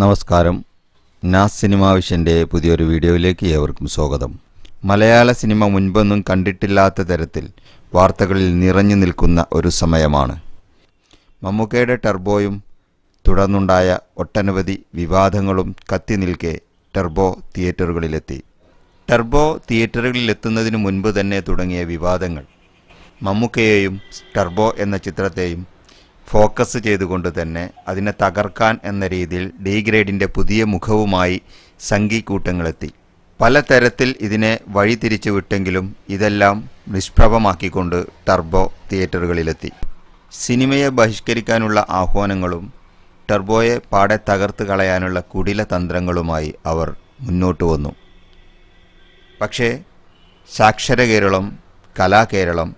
നമസ്കാരം നാസ് സിനിമ വിഷൻ്റെ പുതിയൊരു വീഡിയോയിലേക്ക് ഏവർക്കും സ്വാഗതം മലയാള സിനിമ മുൻപൊന്നും കണ്ടിട്ടില്ലാത്ത തരത്തിൽ വാർത്തകളിൽ നിറഞ്ഞു നിൽക്കുന്ന ഒരു സമയമാണ് മമ്മൂക്കയുടെ ടർബോയും തുടർന്നുണ്ടായ ഒട്ടനവധി വിവാദങ്ങളും കത്തി നിൽക്കെ ടർബോ തിയേറ്ററുകളിലെത്തി ടർബോ തിയേറ്ററുകളിലെത്തുന്നതിന് മുൻപ് തന്നെ തുടങ്ങിയ വിവാദങ്ങൾ മമ്മൂക്കയെയും ടർബോ എന്ന ചിത്രത്തെയും ഫോക്കസ് ചെയ്തുകൊണ്ട് തന്നെ അതിനെ തകർക്കാൻ എന്ന രീതിയിൽ ഡി പുതിയ മുഖവുമായി സംഘി കൂട്ടങ്ങളെത്തി പലതരത്തിൽ ഇതിനെ വഴിതിരിച്ചു വിട്ടെങ്കിലും ഇതെല്ലാം നിഷ്പ്രഭമാക്കിക്കൊണ്ട് ടർബോ തിയേറ്ററുകളിലെത്തി സിനിമയെ ബഹിഷ്കരിക്കാനുള്ള ആഹ്വാനങ്ങളും ടർബോയെ പാടെ തകർത്ത് കളയാനുള്ള കുടില തന്ത്രങ്ങളുമായി അവർ മുന്നോട്ട് വന്നു പക്ഷേ സാക്ഷര കേരളം കലാകേരളം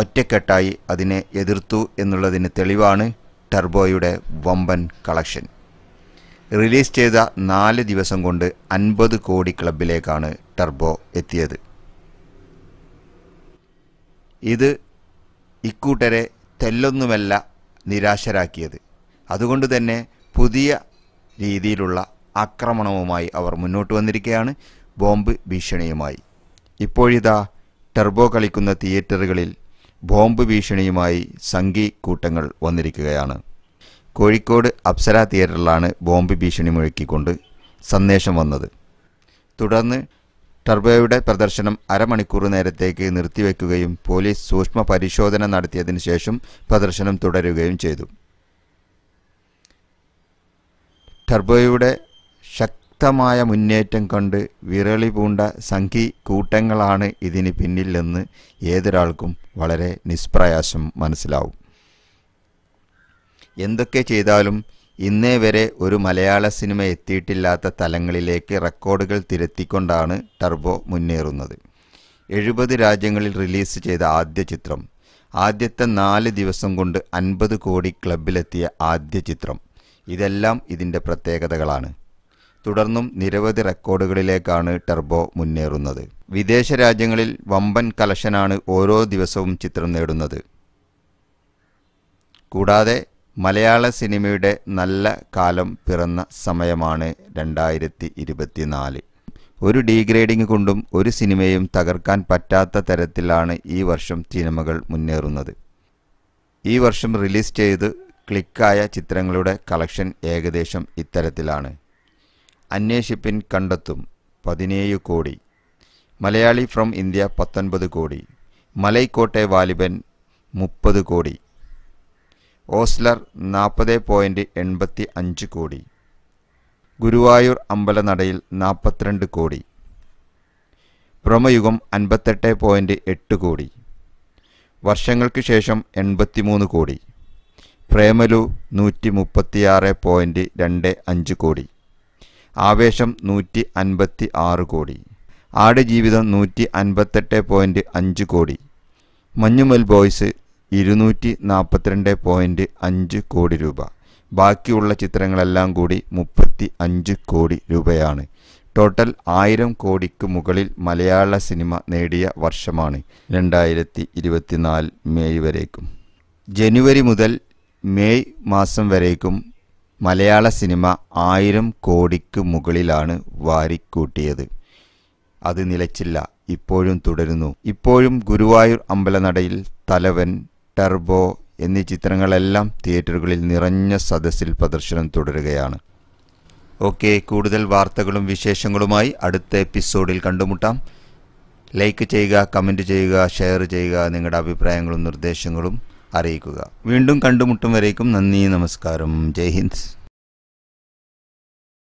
ഒറ്റക്കെട്ടായി അതിനെ എതിർത്തു എന്നുള്ളതിന് തെളിവാണ് ടർബോയുടെ വമ്പൻ കളക്ഷൻ റിലീസ് ചെയ്ത നാല് ദിവസം കൊണ്ട് അൻപത് കോടി ക്ലബിലേക്കാണ് ടർബോ എത്തിയത് ഇത് ഇക്കൂട്ടരെ തെല്ലൊന്നുമല്ല നിരാശരാക്കിയത് അതുകൊണ്ട് തന്നെ പുതിയ രീതിയിലുള്ള ആക്രമണവുമായി അവർ മുന്നോട്ട് വന്നിരിക്കുകയാണ് ബോംബ് ഭീഷണിയുമായി ഇപ്പോഴിതാ ടെർബോ കളിക്കുന്ന തിയേറ്ററുകളിൽ ബോംബ് ഭീഷണിയുമായി സംഘി കൂട്ടങ്ങൾ വന്നിരിക്കുകയാണ് കോഴിക്കോട് അപ്സര തിയേറ്ററിലാണ് ബോംബ് ഭീഷണി മുഴക്കിക്കൊണ്ട് സന്ദേശം വന്നത് തുടർന്ന് ടർബോയുടെ പ്രദർശനം അരമണിക്കൂർ നേരത്തേക്ക് നിർത്തിവെക്കുകയും പോലീസ് സൂക്ഷ്മ പരിശോധന നടത്തിയതിനു ശേഷം പ്രദർശനം തുടരുകയും ചെയ്തു ടർബോയുടെ ശക്തി ശക്തമായ മുന്നേറ്റം കണ്ട് വിരളി പൂണ്ട സംഘി കൂട്ടങ്ങളാണ് ഇതിന് പിന്നിലെന്ന് ഏതൊരാൾക്കും വളരെ നിഷ്പ്രയാസം മനസ്സിലാവും എന്തൊക്കെ ചെയ്താലും ഇന്നേ വരെ ഒരു മലയാള സിനിമ എത്തിയിട്ടില്ലാത്ത തലങ്ങളിലേക്ക് റെക്കോർഡുകൾ തിരുത്തിക്കൊണ്ടാണ് ടർബോ മുന്നേറുന്നത് എഴുപത് രാജ്യങ്ങളിൽ റിലീസ് ചെയ്ത ആദ്യ ചിത്രം ആദ്യത്തെ നാല് ദിവസം കൊണ്ട് അൻപത് കോടി ക്ലബിലെത്തിയ ആദ്യ ചിത്രം ഇതെല്ലാം ഇതിൻ്റെ പ്രത്യേകതകളാണ് തുടർന്നും നിരവധി റെക്കോർഡുകളിലേക്കാണ് ടെർബോ മുന്നേറുന്നത് വിദേശ രാജ്യങ്ങളിൽ വമ്പൻ കലക്ഷനാണ് ഓരോ ദിവസവും ചിത്രം നേടുന്നത് കൂടാതെ മലയാള സിനിമയുടെ നല്ല കാലം പിറന്ന സമയമാണ് രണ്ടായിരത്തി ഇരുപത്തിനാല് ഒരു ഡീഗ്രേഡിംഗ് കൊണ്ടും ഒരു സിനിമയും തകർക്കാൻ പറ്റാത്ത തരത്തിലാണ് ഈ വർഷം സിനിമകൾ മുന്നേറുന്നത് ഈ വർഷം റിലീസ് ചെയ്ത് ക്ലിക്കായ ചിത്രങ്ങളുടെ കളക്ഷൻ ഏകദേശം ഇത്തരത്തിലാണ് അന്വേഷിപ്പിൻ കണ്ടെത്തും പതിനേഴ് കോടി മലയാളി ഫ്രം ഇന്ത്യ പത്തൊൻപത് കോടി മലൈക്കോട്ടെ വാലിബൻ മുപ്പത് കോടി ഓസ്ലർ നാൽപ്പത് പോയിൻ്റ് എൺപത്തി അഞ്ച് കോടി ഗുരുവായൂർ അമ്പലനടയിൽ നാൽപ്പത്തിരണ്ട് കോടി ബ്രഹ്മയുഗം അൻപത്തെട്ട് പോയിൻ്റ് എട്ട് കോടി വർഷങ്ങൾക്ക് ശേഷം എൺപത്തിമൂന്ന് കോടി പ്രേമലു നൂറ്റി മുപ്പത്തിയാറ് പോയിൻ്റ് രണ്ട് അഞ്ച് കോടി ആവേശം നൂറ്റി അൻപത്തി ആറ് കോടി ആടുജീവിതം നൂറ്റി അൻപത്തെട്ട് പോയിൻറ്റ് അഞ്ച് കോടി മഞ്ഞുമൽ ബോയ്സ് ഇരുന്നൂറ്റി നാൽപ്പത്തിരണ്ട് പോയിൻറ്റ് അഞ്ച് കോടി രൂപ ബാക്കിയുള്ള ചിത്രങ്ങളെല്ലാം കൂടി മുപ്പത്തി അഞ്ച് കോടി രൂപയാണ് ടോട്ടൽ ആയിരം കോടിക്ക് മുകളിൽ മലയാള സിനിമ നേടിയ വർഷമാണ് രണ്ടായിരത്തി ഇരുപത്തിനാല് മെയ് വരേക്കും ജനുവരി മുതൽ മെയ് മാസം വരേക്കും മലയാള സിനിമ ആയിരം കോടിക്ക് മുകളിലാണ് വാരിക്കൂട്ടിയത് അത് നിലച്ചില്ല ഇപ്പോഴും തുടരുന്നു ഇപ്പോഴും ഗുരുവായൂർ അമ്പലനടയിൽ തലവൻ ടർബോ എന്നീ ചിത്രങ്ങളെല്ലാം തിയേറ്ററുകളിൽ നിറഞ്ഞ സദസ്സിൽ പ്രദർശനം തുടരുകയാണ് ഓക്കെ കൂടുതൽ വാർത്തകളും വിശേഷങ്ങളുമായി അടുത്ത എപ്പിസോഡിൽ കണ്ടുമുട്ടാം ലൈക്ക് ചെയ്യുക കമൻറ്റ് ചെയ്യുക ഷെയർ ചെയ്യുക നിങ്ങളുടെ അഭിപ്രായങ്ങളും നിർദ്ദേശങ്ങളും അറിയിക്കുക വീണ്ടും കണ്ടുമുട്ടും വരേക്കും നന്ദി നമസ്കാരം ജയ് ഹിന്ദ്